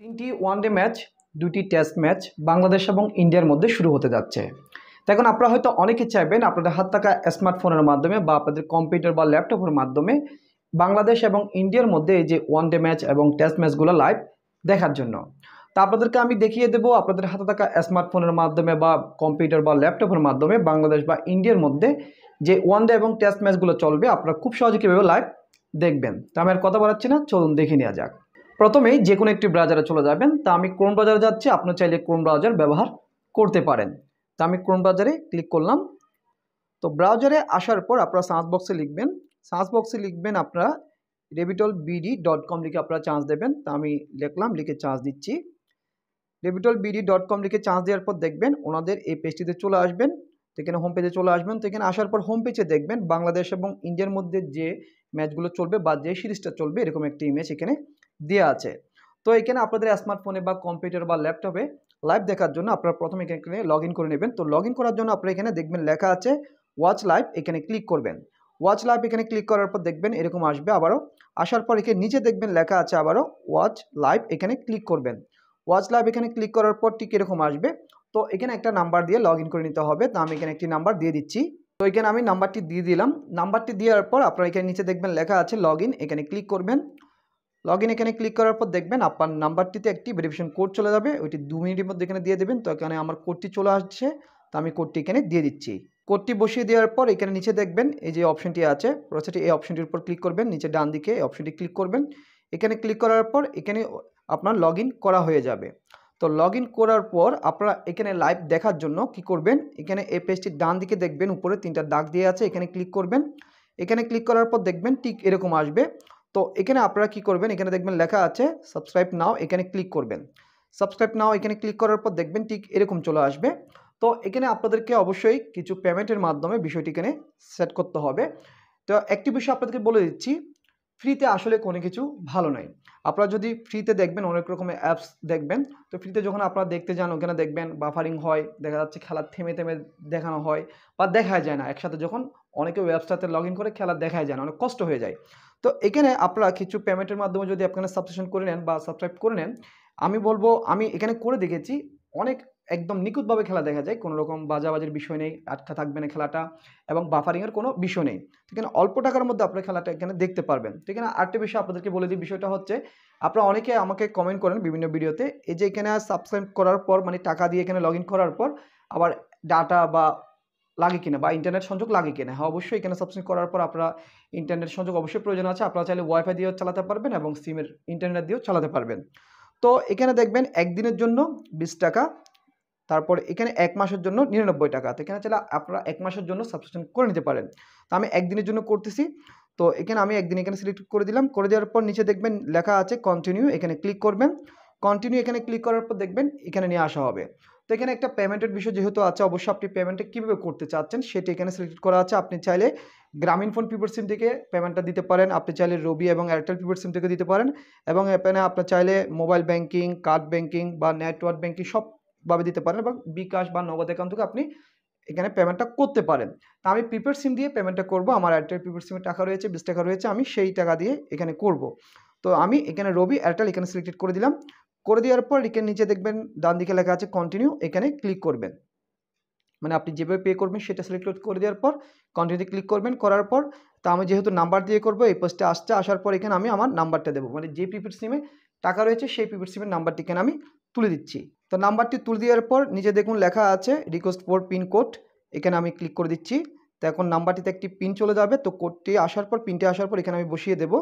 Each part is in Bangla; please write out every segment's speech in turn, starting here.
তিনটি ওয়ানডে ম্যাচ দুটি টেস্ট ম্যাচ বাংলাদেশ এবং ইন্ডিয়ার মধ্যে শুরু হতে যাচ্ছে এখন আপনারা হয়তো অনেকে চাইবেন আপনাদের হাত থাকা স্মার্টফোনের মাধ্যমে বা আপনাদের কম্পিউটার বা ল্যাপটপের মাধ্যমে বাংলাদেশ এবং ইন্ডিয়ার মধ্যে এই যে ওয়ানডে ম্যাচ এবং টেস্ট ম্যাচগুলো লাইভ দেখার জন্য তা আপনাদেরকে আমি দেখিয়ে দেবো আপনাদের হাতে থাকা স্মার্টফোনের মাধ্যমে বা কম্পিউটার বা ল্যাপটপের মাধ্যমে বাংলাদেশ বা ইন্ডিয়ার মধ্যে যে ওয়ানডে এবং টেস্ট ম্যাচগুলো চলবে আপনারা খুব সহজে কীভাবে লাইভ দেখবেন তা আমি আর কথা বলাচ্ছি না চলুন দেখে নেওয়া যাক প্রথমেই যে কোনো একটি ব্রাউজারে চলে যাবেন তা আমি ক্রোম ব্রাউজারে যাচ্ছি আপনি চাইলে ক্রোম ব্রাউজার ব্যবহার করতে পারেন তা আমি ক্রোম ব্রাউজারে ক্লিক করলাম তো ব্রাউজারে আসার পর আপনারা সার্চ বক্সে লিখবেন সার্চ বক্সে লিখবেন আপনারা ডেবিটল বিডি ডট কম লিখে আপনারা চান্স দেবেন তা আমি লিখলাম লিখে চার্জ দিচ্ছি ডেবিটল বিডি ডট কম লিখে চান্স দেওয়ার পর দেখবেন ওনাদের এই পেজটিতে চলে আসবেন তো এখানে হোম পেজে চলে আসবেন তো এখানে আসার পর হোম পেজে দেখবেন বাংলাদেশ এবং ইন্ডিয়ার মধ্যে যে ম্যাচগুলো চলবে বা যে সিরিজটা চলবে এরকম একটি ইমেজ এখানে দেওয়া আছে তো এখানে আপনাদের স্মার্টফোনে বা কম্পিউটার বা ল্যাপটপে লাইভ দেখার জন্য আপনারা প্রথমে এখানে লগ ইন করে নেবেন তো লগ করার জন্য আপনারা এখানে দেখবেন লেখা আছে ওয়াচ লাইভ এখানে ক্লিক করবেন ওয়াচ লাইভ এখানে ক্লিক করার পর দেখবেন এরকম আসবে আবারও আসার পর এখানে নিচে দেখবেন লেখা আছে আবারও ওয়াচ লাইভ এখানে ক্লিক করবেন ওয়াচ লাইভ এখানে ক্লিক করার পর ঠিক এরকম আসবে তো এখানে একটা নাম্বার দিয়ে লগ করে নিতে হবে তো আমি এখানে একটি নাম্বার দিয়ে দিচ্ছি তো এখানে আমি নাম্বারটি দিয়ে দিলাম নাম্বারটি দেওয়ার পর আপনারা এখানে নিচে দেখবেন লেখা আছে লগ এখানে ক্লিক করবেন লগ ইন এখানে ক্লিক করার পর দেখবেন আপনার নাম্বারটিতে একটি ভেরিফিকেশন কোড চলে যাবে ওইটি দু মিনিটের মধ্যে এখানে দিয়ে দেবেন তো এখানে আমার কোডটি চলে আসছে তো আমি কোডটি এখানে দিয়ে দিচ্ছি কোডটি বসিয়ে দেওয়ার পর এখানে নিচে দেখবেন এই যে অপশনটি আছে প্রসেসটি এই অপশনটির উপর ক্লিক করবেন নিচে ডান দিকে এই অপশনটি ক্লিক করবেন এখানে ক্লিক করার পর এখানে আপনার লগ করা হয়ে যাবে তো লগ করার পর আপনারা এখানে লাইভ দেখার জন্য কি করবেন এখানে এই পেজটির ডান দিকে দেখবেন উপরে তিনটা দাগ দিয়ে আছে এখানে ক্লিক করবেন এখানে ক্লিক করার পর দেখবেন ঠিক এরকম আসবে তো এখানে আপনারা কি করবেন এখানে দেখবেন লেখা আছে সাবস্ক্রাইব নাও এখানে ক্লিক করবেন সাবস্ক্রাইব নাও এখানে ক্লিক করার পর দেখবেন ঠিক এরকম চলে আসবে তো এখানে আপনাদেরকে অবশ্যই কিছু পেমেন্টের মাধ্যমে বিষয়টি এখানে সেট করতে হবে তো একটি বিষয় আপনাদেরকে বলে দিচ্ছি ফ্রিতে আসলে কোনো কিছু ভালো নয় আপনারা যদি ফ্রিতে দেখবেন অনেক রকমের অ্যাপস দেখবেন তো ফ্রিতে যখন আপনারা দেখতে যান ওখানে দেখবেন বাফারিং হয় দেখা যাচ্ছে খেলা থেমে থেমে দেখানো হয় বা দেখা যায় না একসাথে যখন অনেকে ওয়েবসাইটে লগ ইন করে খেলা দেখা যায় না অনেক কষ্ট হয়ে যায় তো এখানে আপনারা কিছু পেমেন্টের মাধ্যমে যদি আপনারা সাবস্ক্রিপশন করে নেন বা সাবস্ক্রাইব করে নেন আমি বলবো আমি এখানে করে দেখেছি অনেক একদম নিখুঁতভাবে খেলা দেখা যায় কোনো রকম বাজাবাজির বিষয় নেই আটকা থাকবে না খেলাটা এবং বাফারিংয়ের কোনো বিষয় নেই এখানে অল্প টাকার মধ্যে আপনারা খেলাটা এখানে দেখতে পারবেন তো এখানে আরেকটা বিষয় আপনাদেরকে বলে দিই বিষয়টা হচ্ছে আপনারা অনেকে আমাকে কমেন্ট করেন বিভিন্ন ভিডিওতে এই যে এখানে সাবস্ক্রাইব করার পর মানে টাকা দিয়ে এখানে লগ করার পর আবার ডাটা বা লাগে কিনা বা ইন্টারনেট সংযোগ লাগে কিনা হ্যাঁ অবশ্যই এখানে সাবস্ক্রাইব করার পর আপনারা ইন্টারনেট সংযোগ অবশ্যই প্রয়োজন আছে আপনারা চাইলে ওয়াইফাই দিয়েও চালাতে পারবেন এবং সিমের ইন্টারনেট দিয়েও চালাতে পারবেন তো এখানে দেখবেন একদিনের জন্য বিশ টাকা তারপর এখানে এক মাসের জন্য নিরানব্বই টাকা তো এখানে চাইলে আপনারা এক মাসের জন্য সাবস্ক্রিপশন করে নিতে পারেন তো আমি একদিনের জন্য করতেছি তো এখানে আমি একদিন এখানে সিলেক্ট করে দিলাম করে দেওয়ার পর নিচে দেখবেন লেখা আছে কন্টিনিউ এখানে ক্লিক করবেন কন্টিনিউ এখানে ক্লিক করার পর দেখবেন এখানে নিয়ে আসা হবে তো এখানে একটা পেমেন্টের বিষয় যেহেতু আছে অবশ্যই আপনি পেমেন্টটা কীভাবে করতে চাচ্ছেন সেটি এখানে সিলেক্ট করা আছে আপনি চাইলে গ্রামীণ ফোন পিপল সিম থেকে পেমেন্টটা দিতে পারেন আপনি চাইলে রবি এবং এয়ারটেল পিপার সিম থেকে দিতে পারেন এবং এখানে আপনি চাইলে মোবাইল ব্যাংকিং কার্ড ব্যাংকিং বা নেটওয়ার্ক ব্যাঙ্কিং সবভাবে দিতে পারেন এবং বিকাশ বা নগদ অ্যাকাউন্ট থেকে আপনি এখানে পেমেন্টটা করতে পারেন তা আমি প্রিপেড সিম দিয়ে পেমেন্টটা করব আমার এয়ারটেল প্রিপেড সিমে টাকা রয়েছে বিশ টাকা রয়েছে আমি সেই টাকা দিয়ে এখানে করব তো আমি এখানে রবি এয়ারটেল এখানে সিলেক্টেড করে দিলাম করে দেওয়ার পর এখানে নিচে দেখবেন ডান দিকে লেখা আছে কন্টিনিউ এখানে ক্লিক করবেন মানে আপনি যেভাবে পে করবেন সেটা সিলেক্ট করে দেওয়ার পর কন্টিনিউতে ক্লিক করবেন করার পর তা আমি যেহেতু নাম্বার দিয়ে করবো এই পোস্টে আসতে আসার পর এখানে আমি আমার নাম্বারটা দেবো মানে যে প্রিপেড সিমে টাকা রয়েছে সেই প্রিপেড সিমের নাম্বারটি এখানে আমি তুলে দিচ্ছি তো নাম্বারটি তুলে দেওয়ার পর নিচে দেখুন লেখা আছে রিকোয়েস্ট ফোর পিন কোড এখানে আমি ক্লিক করে দিচ্ছি তো এখন নাম্বারটিতে একটি পিন চলে যাবে তো কোডটি আসার পর পিনটি আসার পর এখানে আমি বসিয়ে দেবো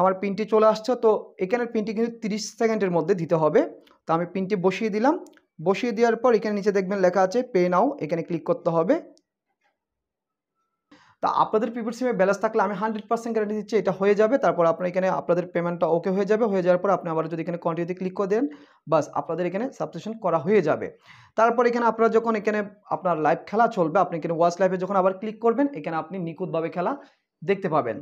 আমার পিনটি চলে আসছে তো এখানের পিনটি কিন্তু তিরিশ সেকেন্ডের মধ্যে দিতে হবে তো আমি পিনটি বসিয়ে দিলাম বসিয়ে দেওয়ার পর এখানে নিচে দেখবেন লেখা আছে পে নাও এখানে ক্লিক করতে হবে তা আপনাদের প্রিপেড সিমে ব্যালেন্স থাকলে আমি হান্ড্রেড পার্সেন্ট গ্যারান্টি দিচ্ছি এটা হয়ে যাবে তারপর আপনার এখানে আপনাদের পেমেন্টটা ওকে হয়ে যাবে হয়ে যাওয়ার পর আপনি আবার যদি এখানে কন্টিনিউতে ক্লিক করে দেন বাস আপনাদের এখানে সাবস্ক্রিপশন করা হয়ে যাবে তারপর এখানে আপনারা যখন এখানে আপনার লাইভ খেলা চলবে আপনি এখানে ওয়াচ লাইভে যখন আবার ক্লিক করবেন এখানে আপনি নিখুঁতভাবে খেলা দেখতে পাবেন